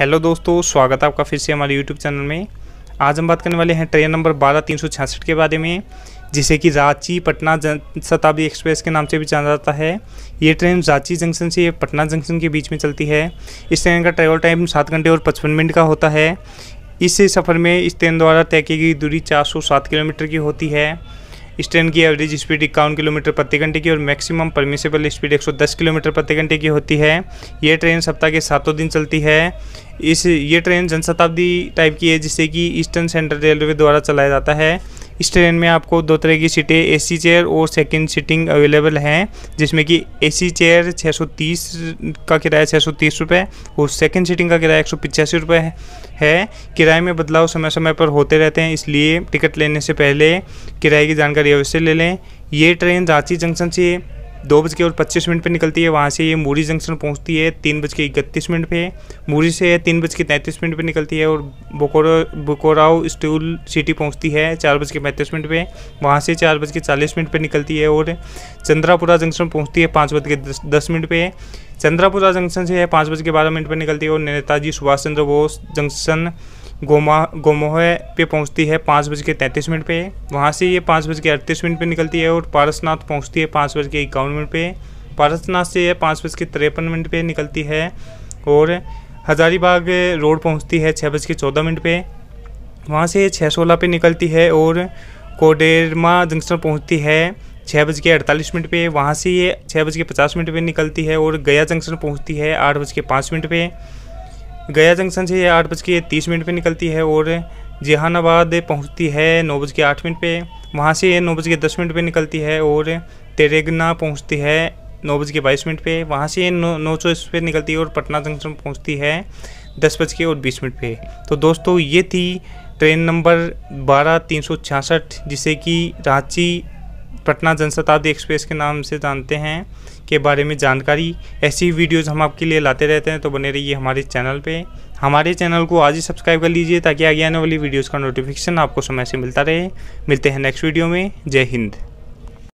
hello दोस्तों स्वागत है आपका फिर से हमारे यूट्यूब चैनल में आज हम बात करने वाले हैं ट्रेन नंबर बारह तीन सौ छियासठ के बारे में जिसे कि रांची पटना शताब्दी एक्सप्रेस के नाम से भी जाना जाता है ये ट्रेन रांची जंक्शन से पटना जंक्शन के बीच में चलती है इस ट्रेन का ट्रेवल टाइम सात घंटे और पचपन मिनट का होता है इस सफ़र में इस ट्रेन द्वारा तय की गई दूरी चार किलोमीटर की होती है इस ट्रेन की एवरेज स्पीड इक्यावन किलोमीटर प्रति घंटे की और मैक्सिमम परमिसेबल स्पीड 110 किलोमीटर प्रति घंटे की होती है ये ट्रेन सप्ताह के सातों दिन चलती है इस ये ट्रेन जनशताब्दी टाइप की है जिसे कि ईस्टर्न सेंट्रल रेलवे द्वारा चलाया जाता है इस ट्रेन में आपको दो तरह की सीटें एसी चेयर और सेकंड सीटिंग अवेलेबल हैं जिसमें कि एसी चेयर 630 का किराया छः सौ और सेकंड सीटिंग का किराया एक रुपए है किराए में बदलाव समय समय पर होते रहते हैं इसलिए टिकट लेने से पहले किराए की जानकारी अवश्य ले लें ये ट्रेन रांची जंक्शन से दो बज के और पच्चीस मिनट पर निकलती है वहाँ से ये मूरी जंक्शन पहुँचती है तीन बज के इकतीस मिनट पर मूरी से तीन बज के तैंतीस मिनट पर निकलती है और बोकोरो बोकोराव स्टूल सिटी पहुँचती है चार बज के पैंतीस मिनट पर वहाँ से चार बज के चालीस मिनट पर निकलती है और चंद्रापुरा जंक्शन पहुँचती है पाँच बज के दस, दस मिनट पर चंद्रापुरा जंक्शन से है पाँच बज के बारह मिनट पर निकलती है और नेताजी सुभाष चंद्र बोस जंक्शन गोमा गोमोह पे पहुंचती है पाँच बज के तैंतीस मिनट पे वहाँ से ये पाँच बज के अड़तीस मिनट पे निकलती है और पारसनाथ पहुंचती है पाँच बज के इक्यावन मिनट पे पारसनाथ से यह पाँच बज के तिरपन मिनट पे निकलती है और हजारीबाग रोड पहुंचती है छः बज के चौदह मिनट पे वहाँ से छः सोलह पे निकलती है और कोडेरमा जंक्शन पहुँचती है छः बज के अड़तालीस मिनट पे वहाँ से ये छः बज के पचास मिनट पे निकलती है और गया जंक्शन पहुँचती है आठ बज के पाँच मिनट पर गया जंक्शन से यह आठ बज के तीस मिनट पर निकलती है और जहानाबाद पहुंचती है नौ बज के आठ मिनट पर वहाँ से नौ बज के दस मिनट पर निकलती है और तेरेगना पहुंचती है नौ बज के बाईस मिनट पर वहाँ से नौ नौ चौबीस पर निकलती है और पटना जंक्शन पहुँचती है दस बज के और बीस मिनट पर तो दोस्तों ये थी ट्रेन नंबर बारह तीन सौ छियासठ जिसे कि रांची पटना जनशताब्दी एक्सप्रेस के नाम से जानते हैं के बारे में जानकारी ऐसी वीडियोस हम आपके लिए लाते रहते हैं तो बने रहिए हमारे चैनल पे हमारे चैनल को आज ही सब्सक्राइब कर लीजिए ताकि आगे आने वाली वीडियोस का नोटिफिकेशन आपको समय से मिलता रहे मिलते हैं नेक्स्ट वीडियो में जय हिंद